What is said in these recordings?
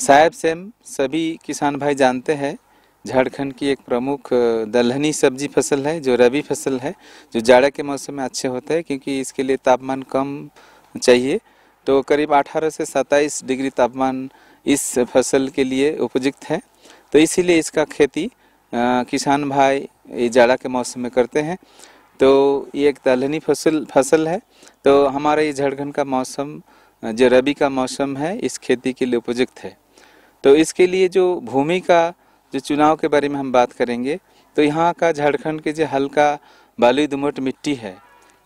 साहेब same सभी किसान भाई जानते हैं झारखंड की एक प्रमुख दलहनी सब्जी फसल है जो रबी फसल है जो जाड़ा के मौसम में अच्छे होते हैं क्योंकि इसके लिए तापमान कम चाहिए तो करीब 18 से 27 डिग्री तापमान इस फसल के लिए उपयुक्त है तो इसीलिए इसका खेती आ, किसान भाई ये जाड़ा के मौसम में करते हैं तो ये एक दलहनी फसल फसल है तो हमारा ये झारखंड का मौसम जो रबी का मौसम है इस खेती के लिए उपयुक्त है तो इसके लिए जो भूमि का जो चुनाव के बारे में हम बात करेंगे तो यहाँ का झारखंड के जो हल्का बालू दुमट मिट्टी है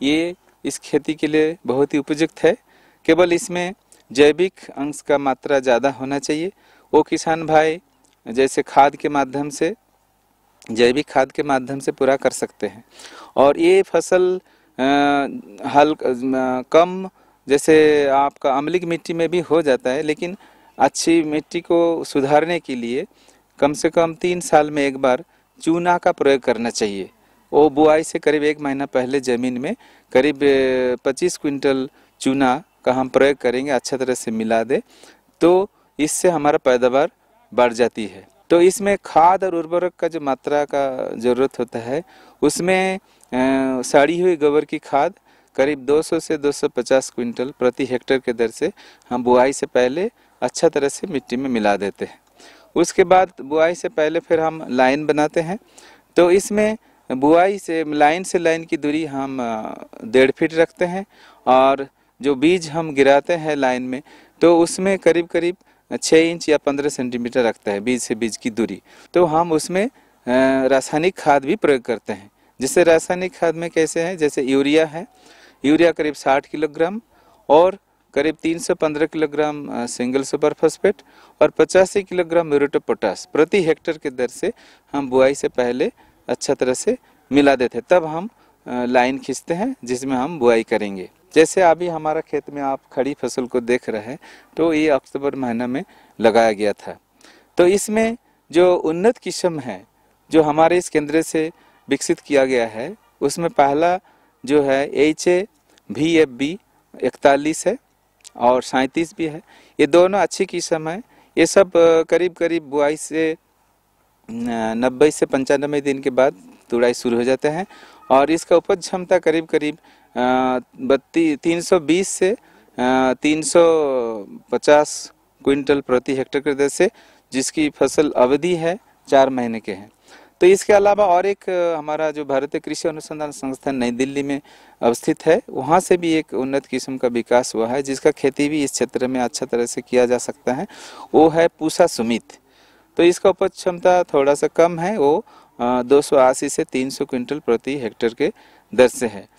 ये इस खेती के लिए बहुत ही उपयुक्त है केवल इसमें जैविक अंश का मात्रा ज़्यादा होना चाहिए वो किसान भाई जैसे खाद के माध्यम से जैविक खाद के माध्यम से पूरा कर सकते हैं और ये फसल हल कम जैसे आपका अम्लिक मिट्टी में भी हो जाता है लेकिन अच्छी मिट्टी को सुधारने के लिए कम से कम तीन साल में एक बार चूना का प्रयोग करना चाहिए वो बुआई से करीब एक महीना पहले ज़मीन में करीब 25 क्विंटल चूना का हम प्रयोग करेंगे अच्छा तरह से मिला दे तो इससे हमारा पैदावार बढ़ जाती है तो इसमें खाद और उर्वरक का जो मात्रा का ज़रूरत होता है उसमें सड़ी हुई गोबर की खाद करीब 200 से 250 क्विंटल प्रति हेक्टर के दर से हम बुआई से पहले अच्छा तरह से मिट्टी में मिला देते हैं उसके बाद बुआई से पहले फिर हम लाइन बनाते हैं तो इसमें बुआई से लाइन से लाइन की दूरी हम डेढ़ फीट रखते हैं और जो बीज हम गिराते हैं लाइन में तो उसमें करीब करीब छः इंच या पंद्रह सेंटीमीटर रखता है बीज से बीज की दूरी तो हम उसमें रासायनिक खाद भी प्रयोग करते हैं जिससे रासायनिक खाद में कैसे हैं जैसे यूरिया है यूरिया करीब साठ किलोग्राम और करीब 315 किलोग्राम सिंगल सुपर फॉस्फेट और पचासी किलोग्राम म्यूरेटो पोटास प्रति हेक्टर के दर से हम बुआई से पहले अच्छा तरह से मिला देते हैं तब हम लाइन खींचते हैं जिसमें हम बुआई करेंगे जैसे अभी हमारा खेत में आप खड़ी फसल को देख रहे हैं तो ये अक्टूबर महीना में लगाया गया था तो इसमें जो उन्नत किस्म है जो हमारे इस केंद्र से विकसित किया गया है उसमें पहला जो है H A V F B इकतालीस है और सैंतीस भी है ये दोनों अच्छी किस्म है ये सब करीब करीब बुआई से नब्बे से पंचानबे दिन के बाद तुड़ाई शुरू हो जाते हैं और इसका उपज क्षमता करीब करीब बत्तीस तीन सौ बीस से तीन सौ पचास क्विंटल प्रति हेक्टेयर के दर से जिसकी फसल अवधि है चार महीने के हैं तो इसके अलावा और एक हमारा जो भारतीय कृषि अनुसंधान संस्थान नई दिल्ली में अवस्थित है वहाँ से भी एक उन्नत किस्म का विकास हुआ है जिसका खेती भी इस क्षेत्र में अच्छा तरह से किया जा सकता है वो है पूसा सुमित तो इसका उपज क्षमता थोड़ा सा कम है वो 280 से 300 क्विंटल प्रति हेक्टेयर के दर से है